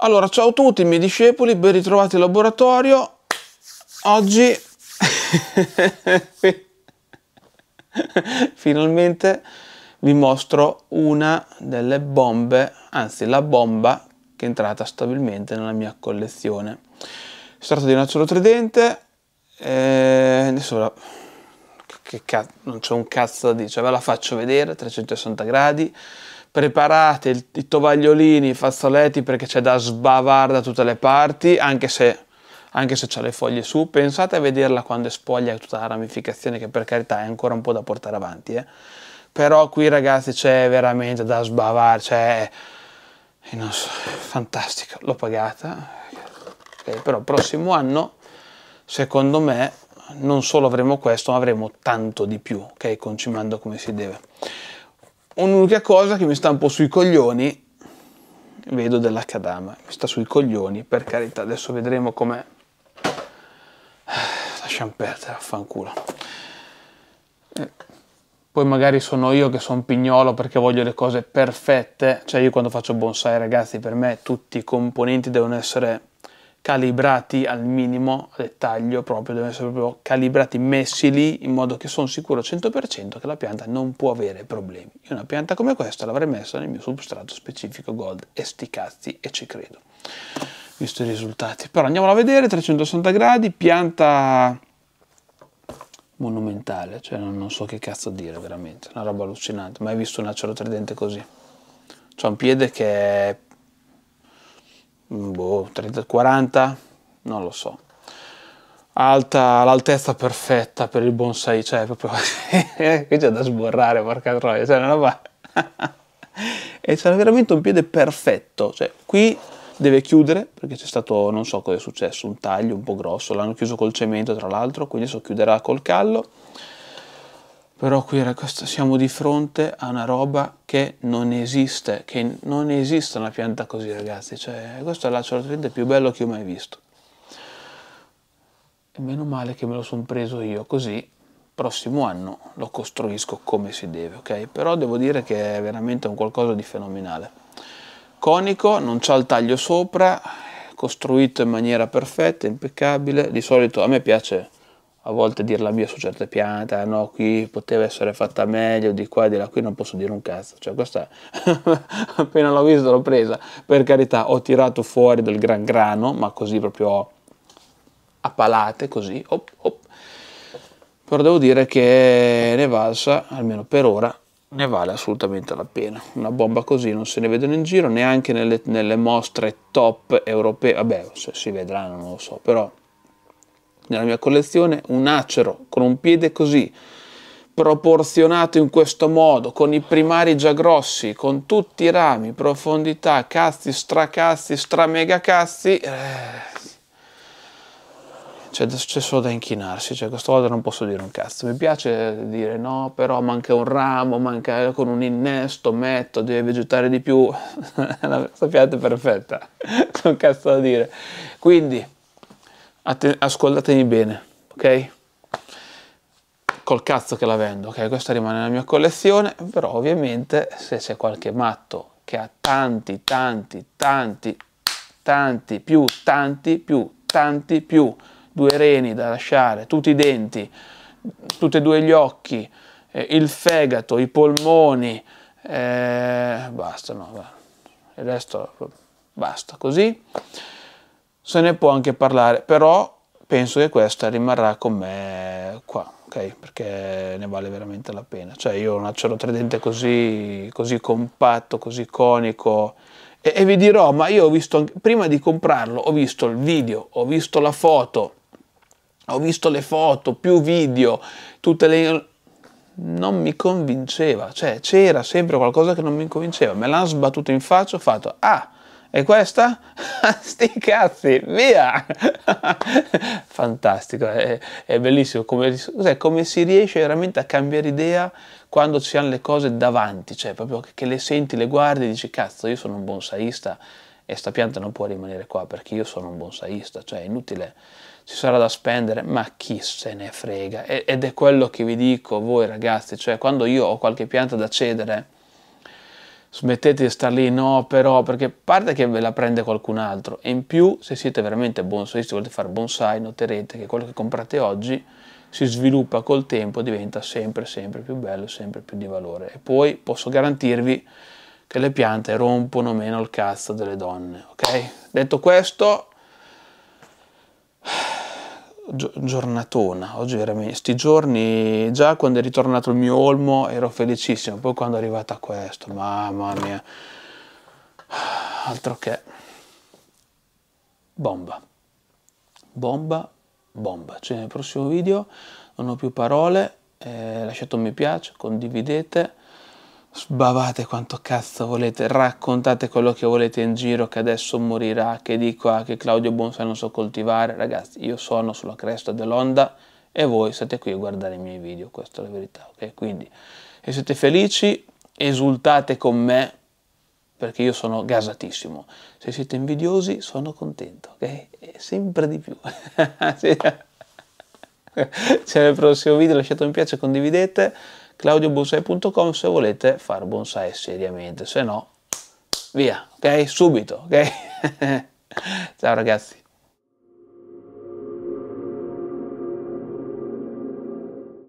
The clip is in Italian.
Allora, ciao a tutti i miei discepoli, ben ritrovati in laboratorio. Oggi finalmente vi mostro una delle bombe, anzi la bomba che è entrata stabilmente nella mia collezione. Si tratta di un acciolo tridente, e eh, adesso la... che cazzo, non c'è un cazzo da dire, cioè ve la faccio vedere, 360 gradi, preparate i tovagliolini, i fazzoletti perché c'è da sbavare da tutte le parti, anche se anche se ha le foglie su, pensate a vederla quando è spoglia tutta la ramificazione che per carità è ancora un po' da portare avanti, eh. però qui ragazzi c'è veramente da sbavare, cioè, non so, è fantastica, l'ho pagata, okay, però prossimo anno secondo me non solo avremo questo ma avremo tanto di più, ok, concimando come si deve. Un'unica cosa che mi sta un po' sui coglioni, vedo della Kadama, mi sta sui coglioni, per carità, adesso vedremo com'è. Lasciamo perdere, affanculo. Eh, poi magari sono io che sono pignolo perché voglio le cose perfette, cioè io quando faccio bonsai ragazzi per me tutti i componenti devono essere calibrati al minimo dettaglio, proprio devono essere proprio calibrati, messi lì in modo che sono sicuro 100% che la pianta non può avere problemi. Io una pianta come questa l'avrei messa nel mio substrato specifico gold e sti cazzi e ci credo, visto i risultati. Però andiamola a vedere, 360 gradi, pianta monumentale, cioè non, non so che cazzo dire veramente, una roba allucinante, mai visto un acero tridente così. C'è un piede che è boh, 30, 40, non lo so. Alta, l'altezza perfetta per il bonsai, cioè proprio qui c'è da sborrare, porca troia, cioè non va. e c'era veramente un piede perfetto, cioè qui deve chiudere perché c'è stato, non so cosa è successo, un taglio un po' grosso, l'hanno chiuso col cemento tra l'altro, quindi adesso chiuderà col callo però qui ragazzi siamo di fronte a una roba che non esiste, che non esiste una pianta così ragazzi, cioè questo è l'acerotrite più bello che ho mai visto. E meno male che me lo sono preso io, così prossimo anno lo costruisco come si deve, ok? Però devo dire che è veramente un qualcosa di fenomenale. Conico, non c'ha il taglio sopra, costruito in maniera perfetta, impeccabile, di solito a me piace a volte la mia su certe piante, ah, no, qui poteva essere fatta meglio, di qua e di là, qui non posso dire un cazzo, cioè questa appena l'ho vista l'ho presa, per carità ho tirato fuori del gran grano, ma così proprio a palate, così, op, op. però devo dire che ne valsa, almeno per ora, ne vale assolutamente la pena. Una bomba così non se ne vedono in giro, neanche nelle, nelle mostre top europee, vabbè se si vedranno non lo so, però nella mia collezione un acero con un piede così, proporzionato in questo modo, con i primari già grossi, con tutti i rami, profondità, cazzi, stracazzi, stramega cazzi eh, c'è, c'è solo da inchinarsi, cioè questa volta non posso dire un cazzo, mi piace dire no, però manca un ramo, manca eh, con un innesto, metto, deve vegetare di più, la pianta è perfetta, non cazzo da dire, quindi Atten ascoltatemi bene, ok? Col cazzo che la vendo, ok? Questa rimane nella mia collezione, però ovviamente se c'è qualche matto che ha tanti, tanti, tanti, tanti, più tanti, più tanti, più due reni da lasciare, tutti i denti, tutti e due gli occhi, eh, il fegato, i polmoni, eh, basta, no, il resto basta così se ne può anche parlare, però penso che questa rimarrà con me qua, ok? Perché ne vale veramente la pena. Cioè io ho un acciaro tridente così, così compatto, così conico, e, e, vi dirò, ma io ho visto, prima di comprarlo, ho visto il video, ho visto la foto, ho visto le foto, più video, tutte le... Non mi convinceva, cioè c'era sempre qualcosa che non mi convinceva, me l'hanno sbattuto in faccia, ho fatto, ah, e questa? Sti cazzi, via! Fantastico, è, è bellissimo come, come, si riesce veramente a cambiare idea quando ci hanno le cose davanti, cioè proprio che le senti, le guardi e dici cazzo io sono un bonsaista e sta pianta non può rimanere qua perché io sono un bonsaista, cioè è inutile, ci sarà da spendere, ma chi se ne frega? Ed è quello che vi dico voi ragazzi, cioè quando io ho qualche pianta da cedere, smettete di star lì, no, però, perché parte che ve la prende qualcun altro, e in più, se siete veramente bonsaisti, volete fare bonsai, noterete che quello che comprate oggi si sviluppa col tempo, diventa sempre, sempre più bello, sempre più di valore. E poi posso garantirvi che le piante rompono meno il cazzo delle donne, ok? Detto questo, giornatona, oggi veramente, sti giorni, già quando è ritornato il mio olmo ero felicissimo, poi quando è arrivata questo, mamma mia, altro che bomba, bomba, bomba, Ci cioè nel prossimo video non ho più parole, eh, lasciate un mi piace, condividete, sbavate quanto cazzo volete, raccontate quello che volete in giro, che adesso morirà, che di qua, ah, che Claudio Bonsai non so coltivare. Ragazzi, io sono sulla cresta dell'onda e voi siete qui a guardare i miei video, questa è la verità, ok? Quindi, se siete felici, esultate con me, perché io sono gasatissimo. Se siete invidiosi, sono contento, ok? E sempre di più. Ciao cioè, nel prossimo video, lasciate un mi piace, condividete claudiobonsai.com se volete fare bonsai seriamente, se no via, ok? Subito, ok? Ciao ragazzi.